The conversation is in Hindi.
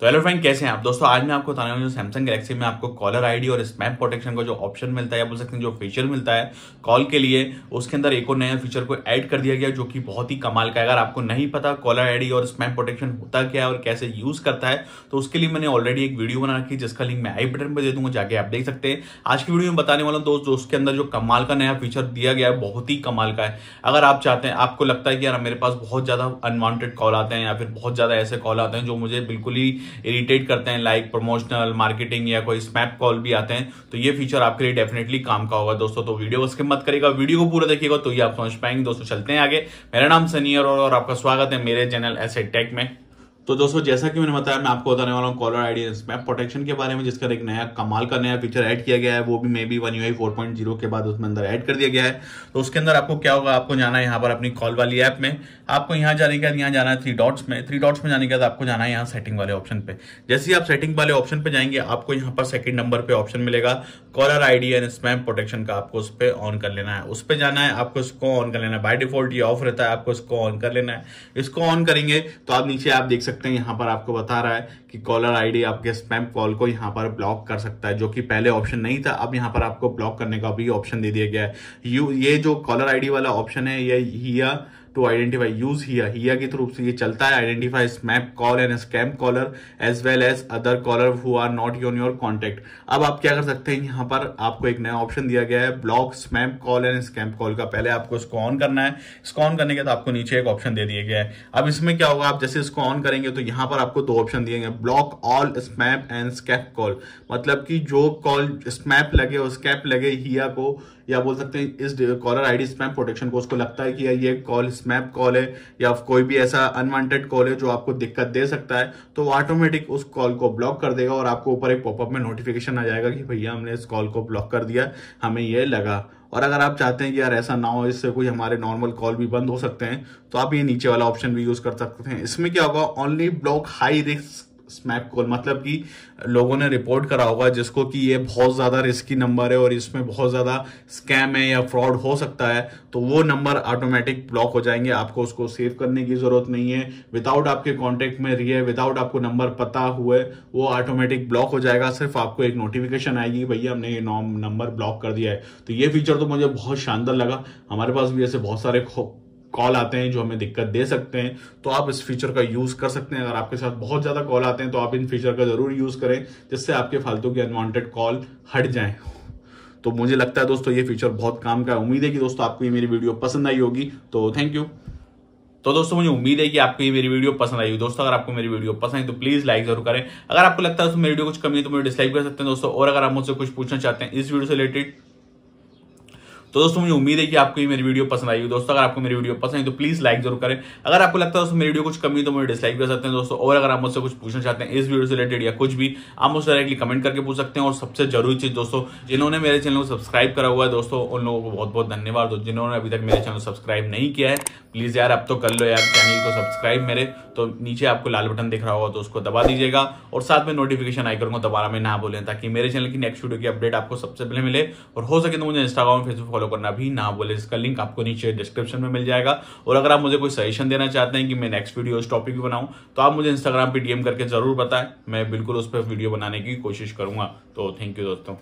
तो हेलो फ्रेंड कैसे हैं आप दोस्तों आज मैं आपको बताने वाला हूँ सैमसंग गैलेक्सी में आपको कॉलर आईडी और स्मैप प्रोटेक्शन का जो ऑप्शन मिलता है या बोल सकते हैं जो फीचर मिलता है कॉल के लिए उसके अंदर एक और नया फीचर को ऐड कर दिया गया जो कि बहुत ही कमाल का है अगर आपको नहीं पता कॉलर आई और स्मैप प्रोटेक्शन होता क्या है और कैसे यूज करता है तो उसके लिए मैंने ऑलरेडी एक वीडियो बना रखी जिसका लिंक मैं आई बटन पर दे दूंगा जाके आप देख सकते हैं आज की वीडियो में बताने वाला हूँ दोस्तों उसके अंदर जो कमाल का नया फीचर दिया गया है बहुत ही कमाल का है अगर आप चाहते हैं आपको लगता है कि यार मेरे पास बहुत ज्यादा अनवॉन्टेड कॉल आते हैं या फिर बहुत ज्यादा ऐसे कॉल आते हैं जो मुझे बिल्कुल ही इरिटेट करते हैं लाइक प्रमोशनल मार्केटिंग या कोई स्मैप कॉल भी आते हैं तो ये फीचर आपके लिए डेफिनेटली काम का होगा दोस्तों तो वीडियो को स्किप मत करेगा वीडियो को पूरा देखिएगा तो ये आप समझ पाएंगे दोस्तों चलते हैं आगे मेरा नाम सनी और, और आपका स्वागत है मेरे चैनल ऐसे टेक में तो दोस्तों जैसा कि मैंने बताया मैं आपको बताने वाला हूँ कॉलर आईडी स्मैप प्रोटेक्शन के बारे में जिसका एक नया कमाल का नया फीचर ऐड किया गया है वो भी maybe one U four point zero के बाद उसमें अंदर ऐड कर दिया गया है तो उसके अंदर आपको क्या होगा आपको जाना है यहाँ पर अपनी कॉल वाली ऐप में आपको यहाँ जाने के बाद यहाँ जाना है थ्री डॉट्स में थ्री डॉट्स में जाने के बाद आपको जाना है यहाँ सेटिंग वाले ऑप्शन पे जैसे ही आप सेटिंग वाले ऑप्शन पे जाएंगे आपको यहाँ पर सेकंड नंबर पे ऑप्शन मिलेगा कॉलर आईडी एंड स्मैप प्रोटेक्शन का आपको उस पर ऑन कर लेना है उस पर जाना है आपको इसको ऑन कर लेना है बाय डिफॉल्ट ये ऑफ रहता है आपको इसको ऑन कर लेना है इसको ऑन करेंगे तो आप नीचे आप देख सकते सकते हैं यहाँ पर आपको बता रहा है कि कॉलर आईडी आपके स्पैम कॉल को यहाँ पर ब्लॉक कर सकता है जो कि पहले ऑप्शन नहीं था अब यहाँ पर आपको ब्लॉक करने का भी ऑप्शन दे दिया गया है यू ये जो कॉलर आईडी वाला ऑप्शन है ये टू आइडेंटिफाई यूज हिया हिया के थ्रू से ये चलता है आइडेंटिफाई स्मैप call and scam caller as well as other caller who are not योन योर कॉन्टेक्ट अब आप क्या कर सकते हैं यहां पर आपको एक नया ऑप्शन दिया गया है ब्लॉक स्मैप कॉल एंड स्कैम कॉल का पहले आपको इसको ऑन करना है इसको ऑन करने के बाद आपको नीचे एक ऑप्शन दे दिया गया है अब इसमें क्या होगा आप जैसे इसको ऑन करेंगे तो यहां पर आपको दो ऑप्शन दिए गए ब्लॉक ऑल स्मैप एंड स्कैप कॉल मतलब कि जो कॉल स्मैप लगे और स्कैप लगे हिया को या बोल सकते हैं इस कॉलर आईडी स्पैम प्रोटेक्शन को उसको लगता है कि ये कॉल स्मैप कॉल है या कोई भी ऐसा अनवांटेड कॉल है जो आपको दिक्कत दे सकता है तो वो ऑटोमेटिक उस कॉल को ब्लॉक कर देगा और आपको ऊपर एक पॉपअप में नोटिफिकेशन आ जाएगा कि भैया हमने इस कॉल को ब्लॉक कर दिया हमें यह लगा और अगर आप चाहते हैं कि यार ऐसा ना हो इससे कोई हमारे नॉर्मल कॉल भी बंद हो सकते हैं तो आप ये नीचे वाला ऑप्शन भी यूज कर सकते हैं इसमें क्या होगा ओनली ब्लॉक हाई रिस्क स्मैप कॉल मतलब कि लोगों ने रिपोर्ट करा होगा जिसको कि ये बहुत ज़्यादा रिस्की नंबर है और इसमें बहुत ज़्यादा स्कैम है या फ्रॉड हो सकता है तो वो नंबर ऑटोमेटिक ब्लॉक हो जाएंगे आपको उसको सेव करने की ज़रूरत नहीं है विदाउट आपके कॉन्टेक्ट में रही विदाउट आपको नंबर पता हुए वो ऑटोमेटिक ब्लॉक हो जाएगा सिर्फ आपको एक नोटिफिकेशन आएगी भैया हमने ये नंबर ब्लॉक कर दिया है तो ये फीचर तो मुझे बहुत शानदार लगा हमारे पास भी ऐसे बहुत सारे कॉल आते हैं जो हमें दिक्कत दे सकते हैं तो आप इस फीचर का यूज कर सकते हैं अगर आपके साथ बहुत ज्यादा कॉल आते हैं तो आप इन फीचर का जरूर यूज करें जिससे आपके फालतू के अनवांटेड कॉल हट जाए तो मुझे लगता है दोस्तों ये फीचर बहुत काम का है उम्मीद है कि दोस्तों आपको ये मेरी वीडियो पसंद आई होगी तो थैंक यू तो दोस्तों मुझे उम्मीद है कि आपको ये मेरी वीडियो पसंद आई हो दोस्तों अगर आपको मेरी वीडियो पसंद है तो प्लीज लाइक जरूर करें अगर आपको लगता है तो मेरी वीडियो कुछ कमी है तो मुझे डिसलाइक कर सकते हैं दोस्तों और अगर आप मुझसे कुछ पूछना चाहते हैं इस वीडियो से रिलेटेड तो दोस्तों मुझे उम्मीद है कि आपको ये मेरी वीडियो पसंद आई दोस्तों अगर आपको मेरी वीडियो पसंद आई तो प्लीज लाइक जरूर करें अगर आपको लगता है दोस्तों मेरी वीडियो कुछ कमी तो मुझे डिसलाइक कर सकते हैं दोस्तों और अगर आप मुझसे कुछ पूछना चाहते हैं इस वीडियो से रिलेटेड या कुछ भी आप मुझसे डायरेक्टली कमेंट करके पूछ सकते हैं और सबसे जरूरी चीज दोस्तों जिन्होंने मेरे चैनल को सब्सक्राइब करा हुआ है दोस्तों उन लोगों को बहुत बहुत धन्यवाद दोस्तों जिन्होंने अभी तक मेरे चैनल सब्सक्राइब नहीं किया है प्लीज यार अब तो कर लो यार चैनल को सब्सक्राइब मेरे तो नीचे आपको लाल बटन दिख रहा होगा तो उसको दबा दीजिएगा और साथ में नोटिफिकेशन आइकन को दोबारा में ना बोले ताकि मेरे चैनल की नेक्स्ट वीडियो की अपडेट आपको सबसे पहले मिले और हो सके तो मुझे इंस्टाग्राम फेसबुक फॉलो करना भी ना बोले इसका लिंक आपको नीचे डिस्क्रिप्शन में मिल जाएगा और अगर आप मुझे कोई सजेशन देना चाहते हैं कि मैं नेक्स्ट वीडियो इस टॉपिक बनाऊँ तो आप मुझे इंस्टाग्राम पर डीएम करके जरूर बताएं मैं बिल्कुल उस पर वीडियो बनाने की कोशिश करूंगा तो थैंक यू दोस्तों